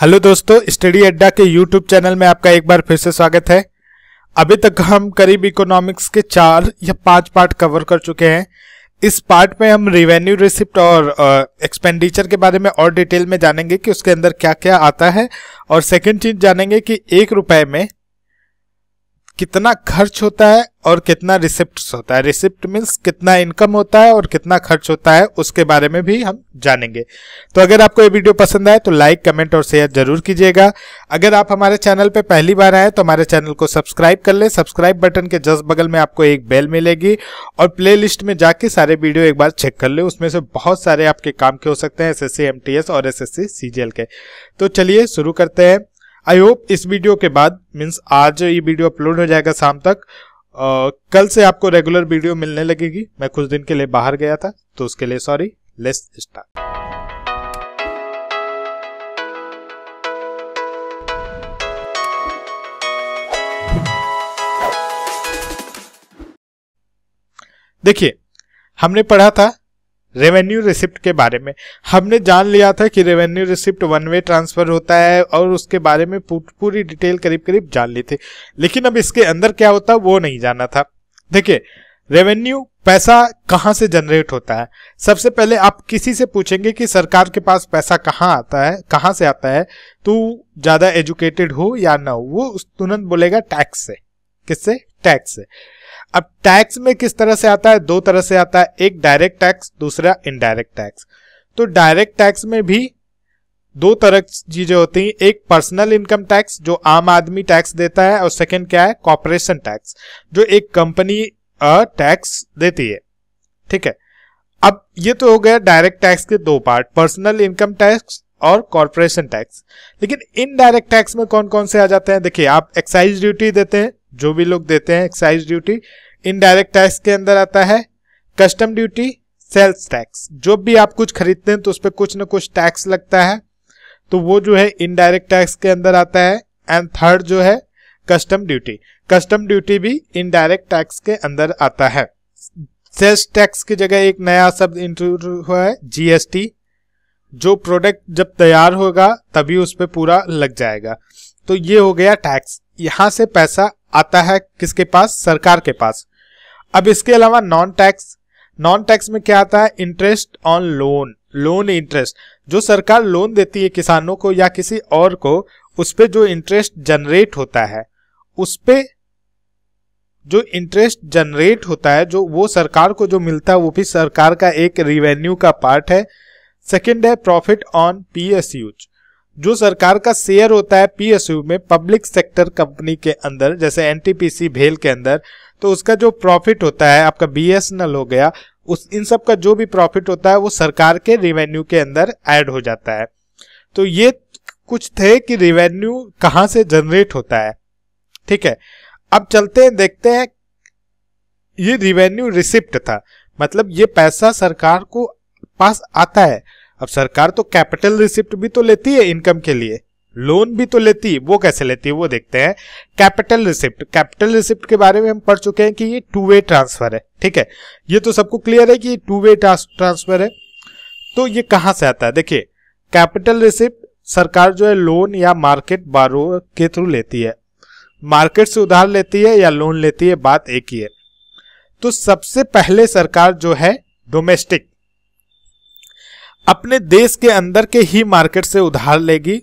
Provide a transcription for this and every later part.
hello दोस्तों study अड्डा के यूट्यूब चैनल में आपका एक बार फिर से स्वागत है अभी तक हम करीब इकोनॉमिक्स के चार या पांच पार्ट कवर कर चुके हैं इस पार्ट में हम रिवेन्यू रिसिप्ट और एक्सपेंडिचर के बारे में और डिटेल में जानेंगे कि उसके अंदर क्या क्या आता है और सेकंड चीज जानेंगे कि एक रुपए में कितना खर्च होता है और कितना रिसिप्ट होता है रिसिप्ट मीन्स कितना इनकम होता है और कितना खर्च होता है उसके बारे में भी हम जानेंगे तो अगर आपको ये वीडियो पसंद आए तो लाइक कमेंट और शेयर जरूर कीजिएगा अगर आप हमारे चैनल पर पहली बार आए तो हमारे चैनल को सब्सक्राइब कर ले सब्सक्राइब बटन के जस्ट बगल में आपको एक बेल मिलेगी और प्ले लिस्ट में जाके सारे वीडियो एक बार चेक कर ले उसमें से बहुत सारे आपके काम के हो सकते हैं एस एस और एस एस के तो चलिए शुरू करते हैं आई होप इस वीडियो के बाद मीन्स आज ये वीडियो अपलोड हो जाएगा शाम तक आ, कल से आपको रेगुलर वीडियो मिलने लगेगी मैं कुछ दिन के लिए बाहर गया था तो उसके लिए सॉरी लेस स्टार्ट देखिए हमने पढ़ा था रेवेन्यू रिसिप्ट के बारे में हमने जान लिया था कि revenue receipt one way transfer होता है और उसके बारे में पूरी डिटेल करीब करीब जान ली थी लेकिन अब इसके अंदर क्या होता वो नहीं जाना था देखिए रेवेन्यू पैसा कहाँ से जनरेट होता है सबसे पहले आप किसी से पूछेंगे कि सरकार के पास पैसा कहाँ आता है कहाँ से आता है तो ज़्यादा एजुकेटेड हो या ना हो वो तुरंत बोलेगा टैक्स से किससे टैक्स से अब टैक्स में किस तरह से आता है दो तरह से आता है एक डायरेक्ट टैक्स दूसरा इनडायरेक्ट टैक्स तो डायरेक्ट टैक्स में भी दो तरह की चीजें होती हैं एक पर्सनल इनकम टैक्स जो आम आदमी टैक्स देता है और सेकंड क्या है कॉरपोरेशन टैक्स जो एक कंपनी टैक्स देती है ठीक है अब ये तो हो गया डायरेक्ट टैक्स के दो पार्ट पर्सनल इनकम टैक्स और कॉरपोरेशन टैक्स लेकिन इनडायरेक्ट टैक्स में कौन कौन से आ जाते हैं देखिए आप एक्साइज ड्यूटी देते हैं जो भी लोग देते हैं एक्साइज ड्यूटी इनडायरेक्ट टैक्स के अंदर आता है कस्टम ड्यूटी सेल्स टैक्स जो भी आप कुछ खरीदते हैं तो उस पर कुछ ना कुछ टैक्स लगता है तो वो जो है इनडायरेक्ट टैक्स के अंदर आता है एंड थर्ड जो है कस्टम ड्यूटी कस्टम ड्यूटी भी इनडायरेक्ट टैक्स के अंदर आता है सेल्स टैक्स की जगह एक नया शब्द इंट्रोड्यूस हुआ है जीएसटी जो प्रोडक्ट जब तैयार होगा तभी उस पर पूरा लग जाएगा तो ये हो गया टैक्स यहां से पैसा आता है किसके पास सरकार के पास अब इसके अलावा नॉन टैक्स नॉन टैक्स में क्या आता है interest on loan loan interest जो सरकार लोन देती है किसानों को या किसी और को उस पर जो इंटरेस्ट जनरेट होता है उस पर जो इंटरेस्ट जनरेट होता है जो वो सरकार को जो मिलता है वो भी सरकार का एक रिवेन्यू का पार्ट है सेकंड है प्रॉफिट ऑन पी जो सरकार का शेयर होता है पी में पब्लिक सेक्टर कंपनी के अंदर जैसे एनटीपीसी भेल के अंदर तो उसका जो प्रॉफिट होता है आपका बी हो गया उस इन सब का जो भी प्रॉफिट होता है वो सरकार के रेवेन्यू के अंदर ऐड हो जाता है तो ये कुछ थे कि रेवेन्यू कहाँ से जनरेट होता है ठीक है अब चलते हैं देखते हैं ये रिवेन्यू रिसिप्ट था मतलब ये पैसा सरकार को पास आता है अब सरकार तो कैपिटल रिसिप्ट भी तो लेती है इनकम के लिए लोन भी तो लेती वो कैसे लेती है वो देखते हैं कैपिटल रिसिप्ट कैपिटल रिसिप्ट के बारे में हम पढ़ चुके हैं कि ये टू वे ट्रांसफर है ठीक है ये तो सबको क्लियर है कि ये टू वे ट्रांसफर है तो ये कहां से आता है देखिए कैपिटल रिसिप्ट सरकार जो है लोन या मार्केट बारो के थ्रू लेती है मार्केट से उधार लेती है या लोन लेती है बात एक ही है तो सबसे पहले सरकार जो है डोमेस्टिक अपने देश के अंदर के ही मार्केट से उधार लेगी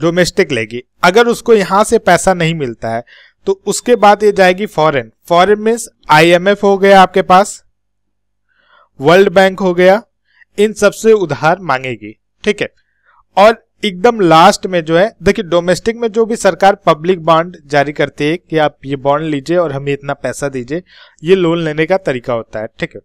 डोमेस्टिक लेगी अगर उसको यहाँ से पैसा नहीं मिलता है तो उसके बाद ये जाएगी फॉरेन फॉरेन मीन्स आईएमएफ हो गया आपके पास वर्ल्ड बैंक हो गया इन सबसे उधार मांगेगी ठीक है और एकदम लास्ट में जो है देखिए डोमेस्टिक में जो भी सरकार पब्लिक बॉन्ड जारी करती है कि आप ये बॉन्ड लीजिए और हमें इतना पैसा दीजिए ये लोन लेने का तरीका होता है ठीक है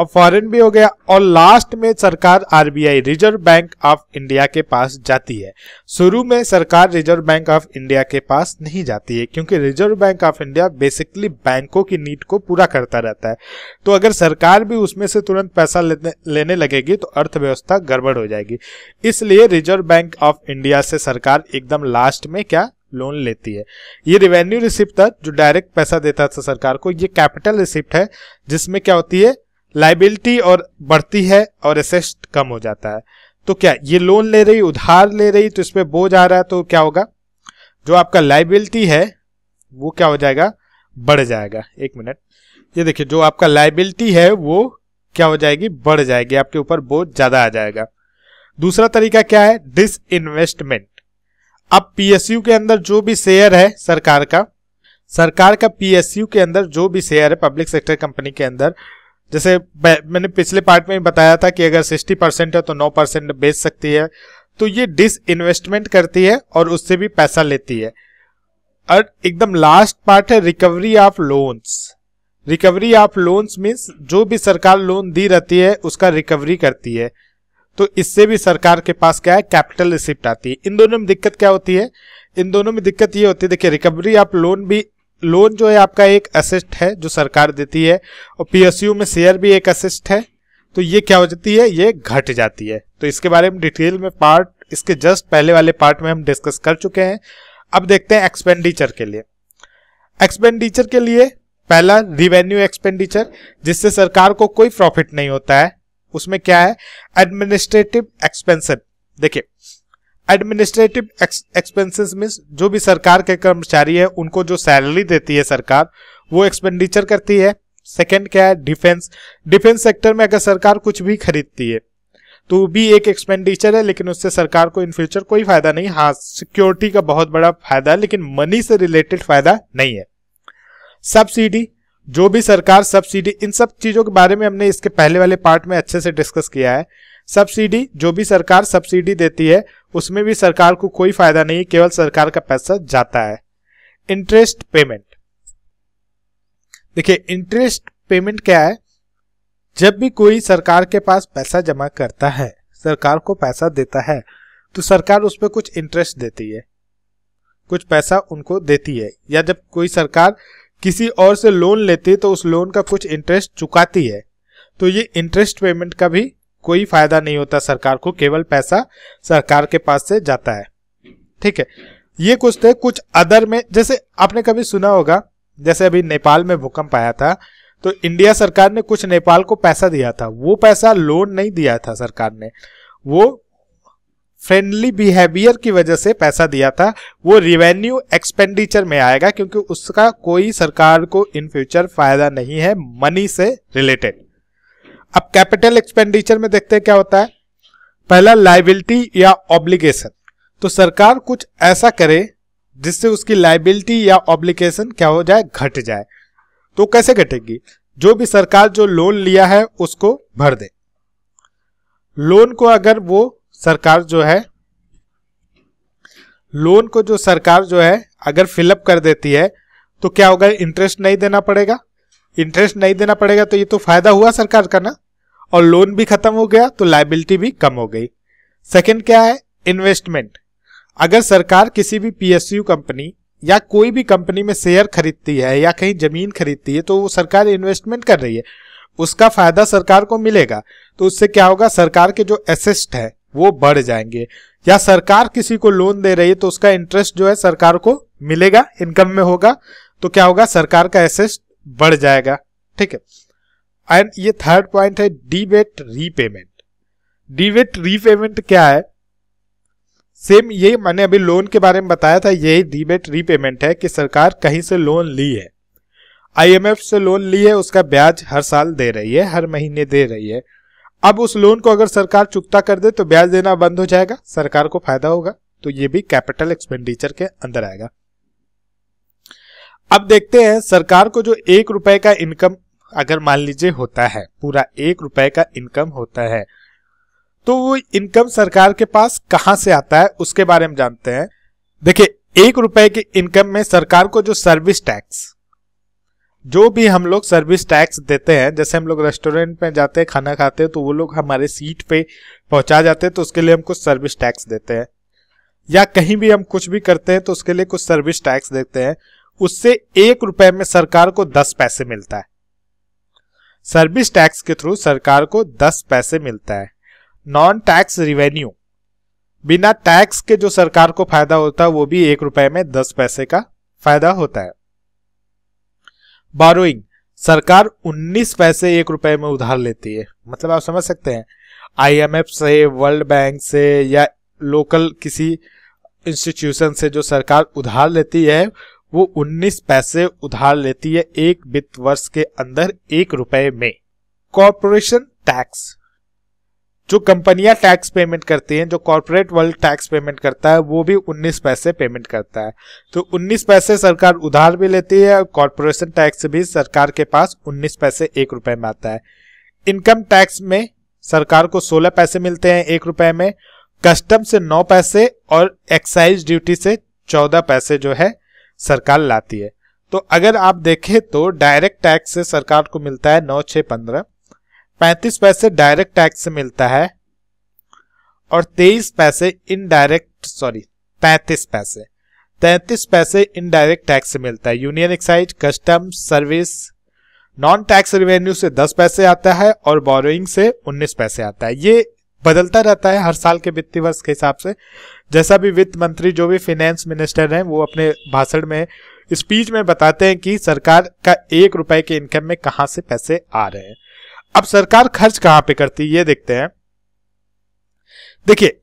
अब फॉरेन भी हो गया और लास्ट में सरकार RBI reserve bank of India के पास जाती है शुरू में सरकार रिजर्व बैंक ऑफ इंडिया के पास नहीं जाती है क्योंकि reserve bank of India basically बैंकों की नीड को पूरा करता रहता है तो अगर सरकार भी उसमें से तुरंत पैसा लेने, लेने लगेगी तो अर्थव्यवस्था गड़बड़ हो जाएगी इसलिए रिजर्व बैंक ऑफ इंडिया से सरकार एकदम लास्ट में क्या लोन लेती है ये रिवेन्यू रिसिप्ट था जो डायरेक्ट पैसा देता था सरकार को ये कैपिटल रिसिप्ट है जिसमें क्या होती है लाइबिलिटी और बढ़ती है और एसेस्ट कम हो जाता है तो क्या ये लोन ले रही उधार ले रही तो इस पर बोझ आ रहा है तो क्या होगा जो आपका लाइबिलिटी है वो क्या हो जाएगा बढ़ जाएगा एक मिनट ये देखिए जो आपका लाइबिलिटी है वो क्या हो जाएगी बढ़ जाएगी आपके ऊपर बोझ ज्यादा आ जाएगा दूसरा तरीका क्या है डिस इन्वेस्टमेंट अब पीएसयू के अंदर जो भी शेयर है सरकार का सरकार का पीएसयू के अंदर जो भी शेयर है पब्लिक सेक्टर कंपनी के अंदर जैसे मैंने पिछले पार्ट में बताया था कि अगर 60 परसेंट है तो 9 परसेंट बेच सकती है तो ये डिस इन्वेस्टमेंट करती है और उससे भी पैसा लेती है और एकदम लास्ट पार्ट है recovery of loans recovery of loans means जो भी सरकार लोन दी रहती है उसका रिकवरी करती है तो इससे भी सरकार के पास क्या है कैपिटल रिसिप्ट आती है इन दोनों में दिक्कत क्या होती है इन दोनों में दिक्कत ये होती है देखिए रिकवरी ऑफ लोन भी लोन जो है आपका एक असिस्ट है जो सरकार देती है और पीएसयू में शेयर भी एक असिस्ट है तो ये क्या हो जाती है ये घट जाती है तो इसके बारे में डिटेल में पार्ट इसके जस्ट पहले वाले पार्ट में हम डिस्कस कर चुके हैं अब देखते हैं एक्सपेंडिचर के लिए एक्सपेंडिचर के लिए पहला रिवेन्यू एक्सपेंडिचर जिससे सरकार को कोई प्रॉफिट नहीं होता है उसमें क्या है एडमिनिस्ट्रेटिव एक्सपेंसिव देखिए एडमिनिस्ट्रेटिव एक्सपेंसेस मीन्स जो भी सरकार के कर्मचारी है उनको जो सैलरी देती है सरकार वो एक्सपेंडिचर करती है सेकेंड क्या है डिफेंस डिफेंस सेक्टर में अगर सरकार कुछ भी खरीदती है तो भी एक एक्सपेंडिचर है लेकिन उससे सरकार को इन फ्यूचर कोई फायदा नहीं हाँ सिक्योरिटी का बहुत बड़ा फायदा है लेकिन मनी से रिलेटेड फायदा नहीं है सब्सिडी जो भी सरकार सब्सिडी इन सब चीजों के बारे में हमने इसके पहले वाले पार्ट में अच्छे से डिस्कस किया है सब्सिडी जो भी सरकार सब्सिडी देती है उसमें भी सरकार को कोई फायदा नहीं केवल सरकार का पैसा जाता है इंटरेस्ट पेमेंट देखिए इंटरेस्ट पेमेंट क्या है जब भी कोई सरकार के पास पैसा जमा करता है सरकार को पैसा देता है तो सरकार उस पर कुछ इंटरेस्ट देती है कुछ पैसा उनको देती है या जब कोई सरकार किसी और से लोन लेती है तो उस लोन का कुछ इंटरेस्ट चुकाती है तो ये इंटरेस्ट पेमेंट का भी कोई फायदा नहीं होता सरकार को केवल पैसा सरकार के पास से जाता है ठीक है ये कुछ थे कुछ अदर में जैसे आपने कभी सुना होगा जैसे अभी नेपाल में भूकंप आया था तो इंडिया सरकार ने कुछ नेपाल को पैसा दिया था वो पैसा लोन नहीं दिया था सरकार ने वो फ्रेंडली बिहेवियर की वजह से पैसा दिया था वो रिवेन्यू एक्सपेंडिचर में आएगा क्योंकि उसका कोई सरकार को इन फ्यूचर फायदा नहीं है मनी से रिलेटेड अब कैपिटल एक्सपेंडिचर में देखते हैं क्या होता है पहला लाइबिलिटी या ऑब्लिगेशन तो सरकार कुछ ऐसा करे जिससे उसकी लाइबिलिटी या ऑब्लिगेशन क्या हो जाए घट जाए तो कैसे घटेगी जो भी सरकार जो लोन लिया है उसको भर दे लोन को अगर वो सरकार जो है लोन को जो सरकार जो है अगर फिलअप कर देती है तो क्या होगा इंटरेस्ट नहीं देना पड़ेगा इंटरेस्ट नहीं देना पड़ेगा तो ये तो फायदा हुआ सरकार का ना और लोन भी खत्म हो गया तो लाइबिलिटी भी कम हो गई सेकंड क्या है इन्वेस्टमेंट अगर सरकार किसी भी पीएसयू कंपनी या कोई भी कंपनी में शेयर खरीदती है या कहीं जमीन खरीदती है तो वो सरकार इन्वेस्टमेंट कर रही है उसका फायदा सरकार को मिलेगा तो उससे क्या होगा सरकार के जो एसेस्ट है वो बढ़ जाएंगे या सरकार किसी को लोन दे रही है तो उसका इंटरेस्ट जो है सरकार को मिलेगा इनकम में होगा तो क्या होगा सरकार का एसेस्ट बढ़ जाएगा ठीक है एंड ये थर्ड पॉइंट है डीबेट रीपेमेंट डीबेट रीपेमेंट क्या है सेम यही मैंने अभी लोन के बारे में बताया था यही डीबेट रीपेमेंट है कि सरकार कहीं से लोन ली है आईएमएफ से लोन ली है उसका ब्याज हर साल दे रही है हर महीने दे रही है अब उस लोन को अगर सरकार चुकता कर दे तो ब्याज देना बंद हो जाएगा सरकार को फायदा होगा तो ये भी कैपिटल एक्सपेंडिचर के अंदर आएगा अब देखते हैं सरकार को जो एक रुपए का इनकम अगर मान लीजिए होता है पूरा एक रुपए का इनकम होता है तो वो इनकम सरकार के पास कहाँ से आता है उसके बारे में जानते हैं देखिए एक रुपए की इनकम में सरकार को जो सर्विस टैक्स जो भी हम लोग सर्विस टैक्स देते हैं जैसे हम लोग रेस्टोरेंट में जाते हैं खाना खाते हैं तो वो लोग हमारे सीट पे पहुंचा जाते हैं तो उसके लिए हम कुछ सर्विस टैक्स देते हैं या कहीं भी हम कुछ भी करते हैं तो उसके लिए कुछ सर्विस टैक्स देते हैं उससे एक रुपए में सरकार को दस पैसे मिलता है सर्विस टैक्स के थ्रू सरकार को 10 पैसे मिलता है नॉन टैक्स रिवेन्यू बिना टैक्स के जो सरकार को फायदा होता है वो भी एक रुपए में दस पैसे का फायदा होता है बारोइंग सरकार 19 पैसे एक रुपए में उधार लेती है मतलब आप समझ सकते हैं आईएमएफ से वर्ल्ड बैंक से या लोकल किसी इंस्टीट्यूशन से जो सरकार उधार लेती है वो 19 पैसे उधार लेती है एक वित्त वर्ष के अंदर एक रुपए में कॉरपोरेशन टैक्स जो कंपनियां टैक्स पेमेंट करती हैं जो कॉरपोरेट वर्ल्ड टैक्स पेमेंट करता है वो भी 19 पैसे पेमेंट करता है तो 19 पैसे सरकार उधार भी लेती है और कॉरपोरेशन टैक्स भी सरकार के पास 19 पैसे एक रुपए में आता है इनकम टैक्स में सरकार को 16 पैसे मिलते हैं एक रुपए में कस्टम से नौ पैसे और एक्साइज ड्यूटी से चौदह पैसे जो है सरकार लाती है तो अगर आप देखें तो डायरेक्ट टैक्स से सरकार को मिलता है नौ छः पंद्रह पैंतीस पैसे डायरेक्ट टैक्स से मिलता है और तेईस पैसे इनडायरेक्ट सॉरी पैंतीस पैसे तैंतीस पैसे इनडायरेक्ट टैक्स से मिलता है union excise custom service non tax revenue से दस पैसे आता है और बोरोइंग से उन्नीस पैसे आता है ये बदलता रहता है हर साल के वित्तीय वर्ष के हिसाब से जैसा भी वित्त मंत्री जो भी फाइनेंस मिनिस्टर हैं वो अपने भाषण में स्पीच में बताते हैं कि सरकार का एक रुपए के इनकम में कहां से पैसे आ रहे हैं अब सरकार खर्च कहाँ पे करती है ये देखते हैं देखिए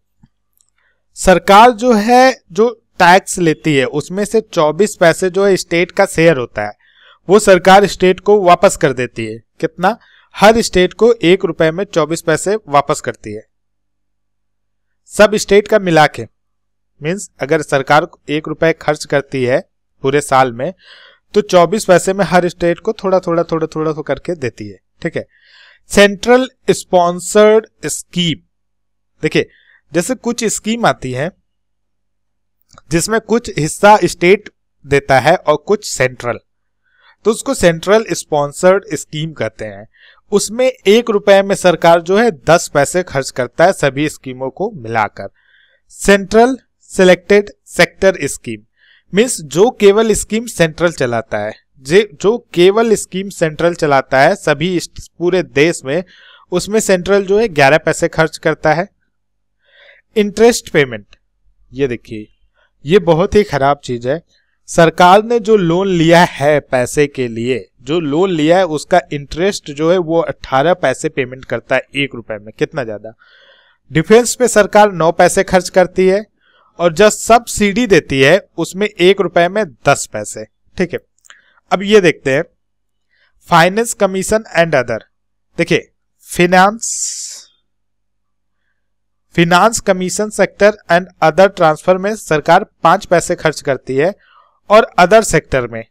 सरकार जो है जो टैक्स लेती है उसमें से 24 पैसे जो है स्टेट का शेयर होता है वो सरकार स्टेट को वापस कर देती है कितना हर स्टेट को एक रुपए में चौबीस पैसे वापस करती है सब स्टेट का मिला के मीन्स अगर सरकार एक रुपए खर्च करती है पूरे साल में तो 24 पैसे में हर स्टेट को थोड़ा थोड़ा थोड़ा थोड़ा थोड़ा करके देती है ठीक है सेंट्रल स्पॉन्सर्ड स्कीम देखिए जैसे कुछ स्कीम आती है जिसमें कुछ हिस्सा स्टेट देता है और कुछ सेंट्रल तो उसको सेंट्रल स्पॉन्सर्ड स्कीम कहते हैं उसमें एक रुपए में सरकार जो है दस पैसे खर्च करता है सभी स्कीमों को मिलाकर central selected sector scheme means जो केवल स्कीम सेंट्रल चलाता है जो केवल स्कीम सेंट्रल चलाता है सभी पूरे देश में उसमें सेंट्रल जो है ग्यारह पैसे खर्च करता है इंटरेस्ट पेमेंट ये देखिए ये बहुत ही खराब चीज है सरकार ने जो लोन लिया है पैसे के लिए जो लोन लिया है उसका इंटरेस्ट जो है वो अट्ठारह पैसे पेमेंट करता है एक रुपए में कितना ज्यादा डिफेंस पे सरकार नौ पैसे खर्च करती है और जो सब्सिडी देती है उसमें एक रुपए में दस पैसे ठीक है अब ये देखते हैं फाइनेंस कमीशन एंड अदर देखिए finance finance commission sector and other transfer में सरकार पांच पैसे खर्च करती है और अदर सेक्टर में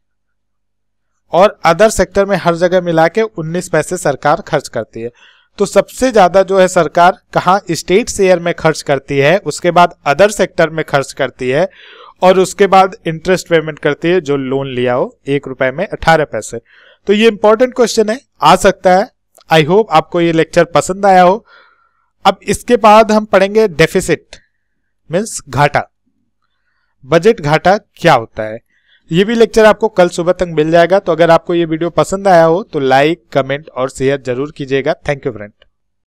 और अदर सेक्टर में हर जगह मिला के उन्नीस पैसे सरकार खर्च करती है तो सबसे ज्यादा जो है सरकार कहाँ स्टेट शेयर में खर्च करती है उसके बाद अदर सेक्टर में खर्च करती है और उसके बाद इंटरेस्ट पेमेंट करती है जो लोन लिया हो एक रुपए में अठारह पैसे तो ये इंपॉर्टेंट क्वेश्चन है आ सकता है आई होप आपको ये लेक्चर पसंद आया हो अब इसके बाद हम पढ़ेंगे डेफिसिट मीन्स घाटा बजट घाटा क्या होता है ये भी लेक्चर आपको कल सुबह तक मिल जाएगा तो अगर आपको ये वीडियो पसंद आया हो तो लाइक कमेंट और शेयर जरूर कीजिएगा थैंक यू फ्रेंड